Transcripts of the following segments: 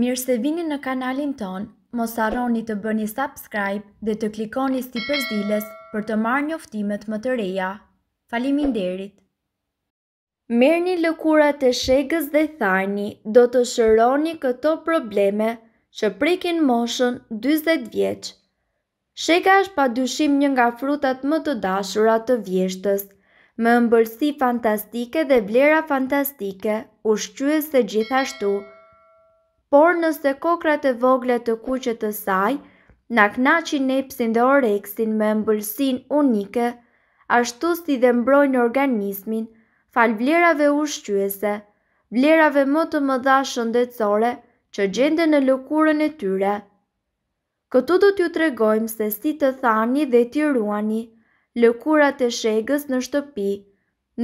Mirë se vini në kanalin ton, mos arroni të bëni subscribe dhe të klikoni sti përzilës për të marrë një oftimet më të reja. Falimin derit! Merë një lëkura të shegës dhe tharni do të shëroni këto probleme që prekin moshën 20 vjeqë. Shega është pa dyshim një nga frutat më të dashura të vjeshtës, me mbërsi fantastike dhe vlera fantastike, ushqyës dhe gjithashtu, por nëse kokrat e vogla të kuqe të saj na kënaqin nepsin dhe oreksin me ëmbëlsin unike, ashtu si dhe mbrojnë organizmin, fal vlerave ushqyese, vlerave më të mëdha shëndetësore që gjende në lëkurën e tyre. Këtu do t'ju tregojmë se si të thani dhe t'i ruani lëkurat e shegës në shtëpi,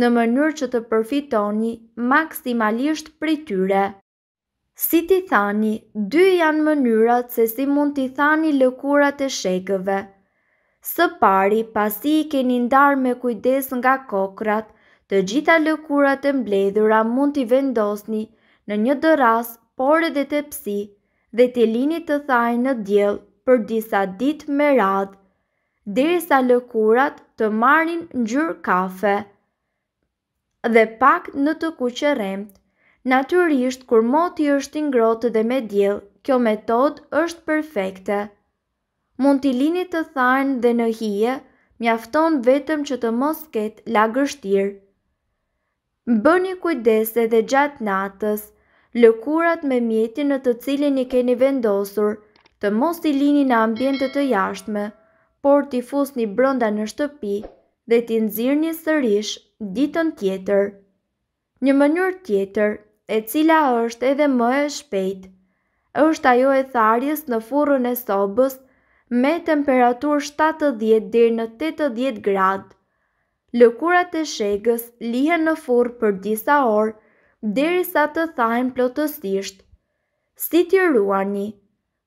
në mënyrë që të përfitoni maksimalisht prej tyre. Si ti thani, dy janë mënyrat se si mund ti thani lëkurat e shekëve. Së pari, pasi i keni ndarë me kujdes nga kokrat, të gjitha lëkurat e mbledhura mund t'i vendosni në një dëras, por edhe të psi, dhe t'i lini të thaj në djel për disa dit me radhë, diri sa lëkurat të marin njër kafe. Dhe pak në të kuqeremt, Naturisht, kur moti është i ngrohtë dhe me diell, kjo metod është perfekte. Mund t'i lini të thajnë dhe në hije, mjafton vetëm që të mos ketë lagështirë. Bëni kujdese dhe gjatë natës, lëkurat me mjetin në të cilin i keni vendosur, të mos i lini në ambjente të jashtme, por t'i fusni brenda në shtëpi dhe t'i nëzirë një sërish ditën tjetër. Një mënyrë tjetër e cila është edhe më e shpejt. është ajo e tharjes në furën e sobës me temperatur 70 dyrë në 80 gradë. Lëkurat e shegës lihen në furë për disa orë, deri sa të thajnë plotësisht. Si t'i ruani?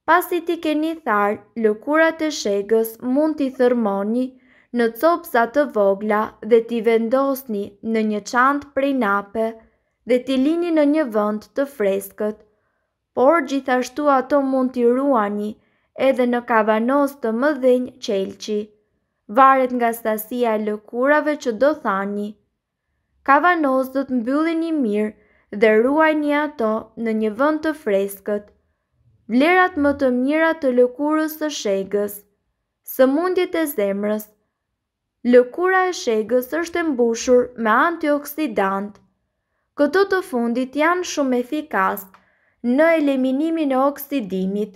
Pasi t'i keni tharë, lëkurat e shegës mund t'i thërmoni në copsa të vogla dhe t'i vendosni në një qantë prej nape dhe t'i lini në një vënd të freskët. Por gjithashtu ato mund t'i ruani edhe në kavanos të mëdhenj qelqi, varet nga stasia e lëkurave që do thani. Kavanos do mbyllin një mirë dhe ruajni ato në një vënd të freskët. Vlerat më të mira të lëkurës të shegës, së mundjet e zemrës. Lëkura e shegës është e mbushur me antioksidantë, Këto të fundit janë shumë efikas në eliminimin e oksidimit,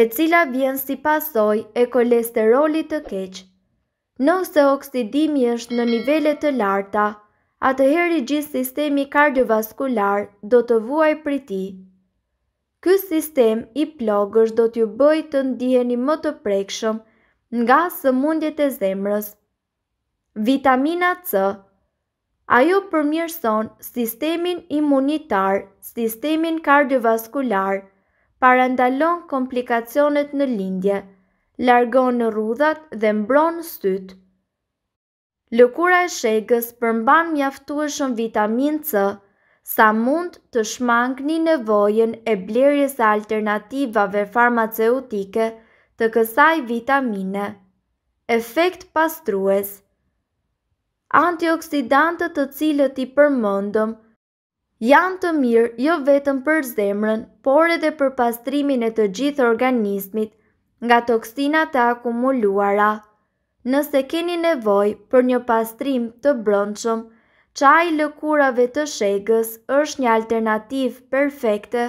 e cila vjen si pasoj e kolesterolit të keqë. Nëse oksidimi është në nivellet të larta, atëheri gjithë sistemi kardiovaskular do të vuaj për ti. Ky sistem i plogës do t'ju bëj të ndiheni më të prekshëm nga së mundjet e zemrës. Vitamina C Ajo përmjërson sistemin imunitar, sistemin kardiovaskular, parandalon komplikacionet në lindje, largon në rudhat dhe mbron sytë. Lëkura e shegës përmban mjaftueshëm vitamin C, sa mund të shmangni nevojën e blerjes alternativave farmaceutike të kësaj vitamine. Efekt pastrues – antioksidantët të cilët i përmëndëm, janë të mirë jo vetëm për zemrën, por edhe për pastrimin e të gjithë organismit nga toksinat e akumuluara. Nëse keni nevoj për një pastrim të brëndshëm, qaj lëkurave të shegës është një alternativ perfekte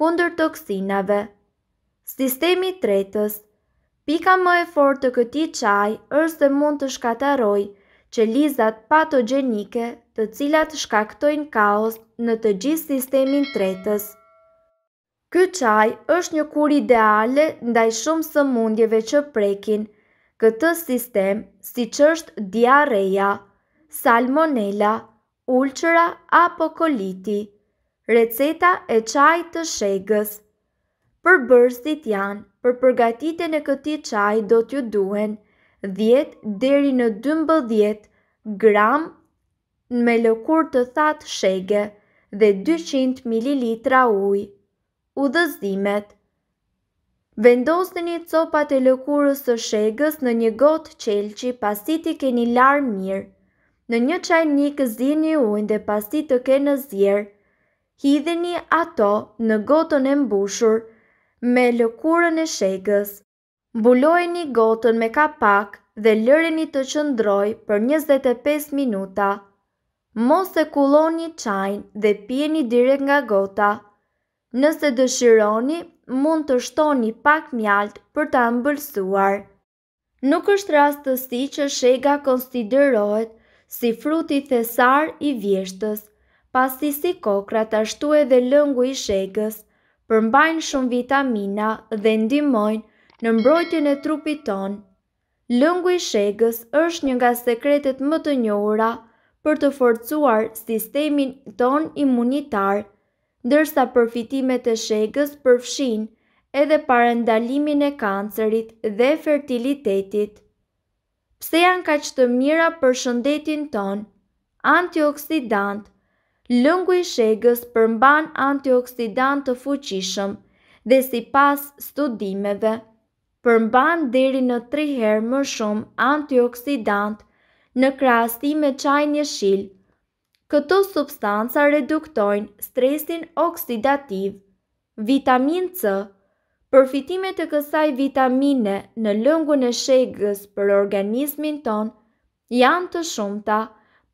kundër toksinave. Sistemi tretës Pika më e fort të këti qaj është dhe mund të shkataroj që lizat patogenike të cilat shkaktojnë kaos në të gjithë sistemin tretës. Ky qaj është një kur ideale ndaj shumë së mundjeve që prekin këtë sistem si që është diareja, salmonella, ulqëra apo koliti, receta e qaj të shegës. Për bërstit janë, për përgatite në këti qaj do t'ju duhen, 10 deri në 12 gram me lëkur të that shege dhe 200 ml ujë. Udhëzimet Vendosë një copat e lëkurës së shegës në një gotë qelqi pasi ti keni larë mirë. Në një qajnik një ujnë dhe pasi të kene zjerë. Hidheni ato në gotën e mbushur me lëkurën e shegës. Mbulojeni gotën me kapak dhe lëreni të qëndroj për 25 minuta. Mos e kulloni çajin dhe pjeni direkt nga gota. Nëse dëshironi, mund të shtoni pak mjalt për ta ëmbëlsuar. Nuk është rastësi që shega konsiderohet si fruti thesar i vjeshtës, pasi si kokra ashtu edhe lëngu i shegës përmbajnë shumë vitamina dhe ndihmojnë në mbrojtjen e trupit ton. Lëngu i shegës është një nga sekretet më të njohura për të forcuar sistemin ton imunitar, ndërsa përfitimet e shegës përfshin edhe parendalimin e kancerit dhe fertilitetit. Pse janë ka që të mira për shëndetin ton, antioksidant, lëngu i shegës përmban antioksidant të fuqishëm dhe si pas studimeve përmban deri në 3 herë më shumë antioksidant në krasti me qaj një shilë. Këto substanca reduktojnë stresin oksidativ, vitamin C, përfitimet të kësaj vitamine në lëngun e shegës për organismin ton janë të shumta,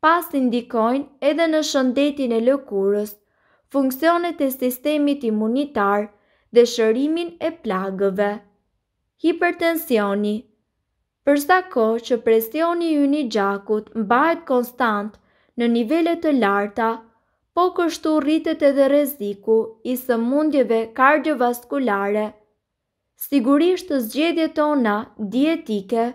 pas indikojnë edhe në shëndetin e lëkurës, funksionet e sistemit imunitar dhe shërimin e plagëve hipertensioni. Përsa ko që presioni ju një gjakut mbajt konstant në nivellet të larta, po kështu rritet edhe reziku i së mundjeve kardiovaskulare. Sigurisht të zgjedje tona dietike,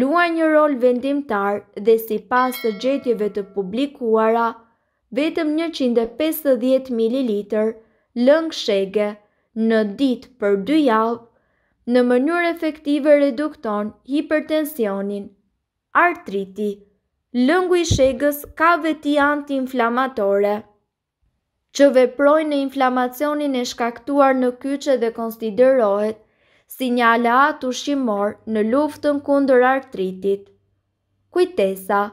lua një rol vendimtar dhe si pas të gjetjeve të publikuara, vetëm 150 ml lëngë shege në dit për dy javë në mënyrë efektive redukton hipertensionin. Artriti Lëngu i shegës ka veti anti-inflamatore që veproj në inflamacionin e shkaktuar në kyqe dhe konsiderohet si një alat ushqimor në luftën kundër artritit. Kujtesa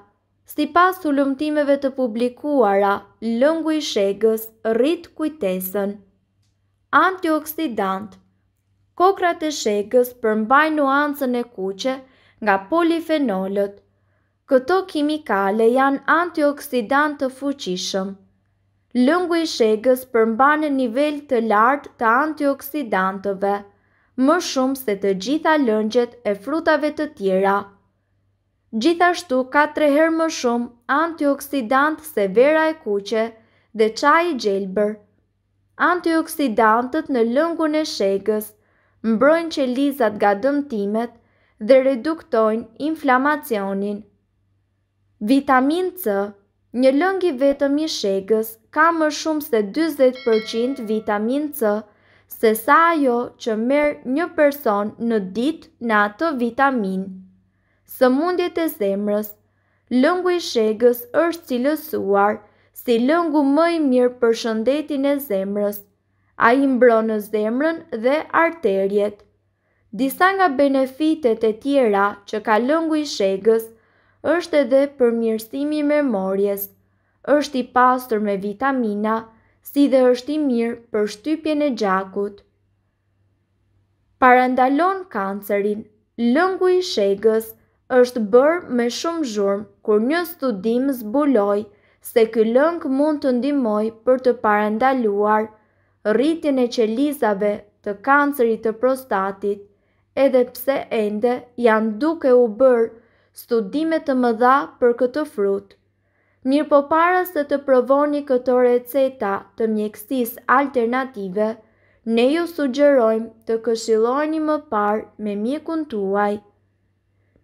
Si pas lëmtimeve të publikuara, lëngu i shegës rrit kujtesën. Antioxidant kokrat e shekës përmbaj nuancën e kuqe nga polifenolët. Këto kimikale janë antioksidant të fuqishëm. Lëngu i shekës përmbaj në nivel të lartë të antioksidantëve, më shumë se të gjitha lëngjet e frutave të tjera. Gjithashtu ka treherë më shumë antioksidant se vera e kuqe dhe qaj i gjelbër. Antioksidantët në lëngun e shekës mbrojnë që lizat ga dëmtimet dhe reduktojnë inflamacionin. Vitamin C, një lëngi vetëm i shegës, ka më shumë se 20% vitamin C, se sa ajo që merë një person në dit në atë vitamin. Së mundjet e zemrës, lëngu i shegës është cilësuar si lëngu mëj mirë për shëndetin e zemrës, a i mbronë në zemrën dhe arterjet. Disa nga benefitet e tjera që ka lëngu i shegës është edhe përmirësimi memorjes, është i pastor me vitamina, si dhe është i mirë për shtypjen e gjakut. Parandalon kancerin, lëngu i shegës është bërë me shumë zhurm kur një studim zbuloj se këllëng mund të ndimoj për të parandaluar rritjen e qelizave të kancerit të prostatit, edhe pse ende janë duke u bërë studime të mëdha për këtë frut. Mirë po para se të provoni këto receta të mjekësis alternative, ne ju sugjerojmë të këshiloni më parë me mjekun tuaj.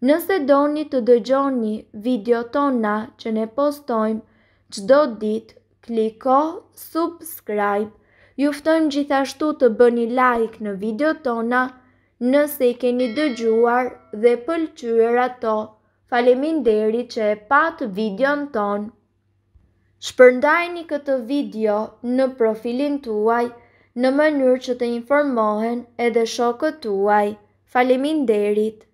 Nëse doni të dëgjoni video tona që ne postojmë qdo dit, kliko subscribe juftojmë gjithashtu të bëni like në video tona nëse i keni dëgjuar dhe pëlqyër ato. Falemin deri që e patë videon tonë. Shpërndajni këtë video në profilin tuaj në mënyrë që të informohen edhe shokët tuaj. Falemin derit.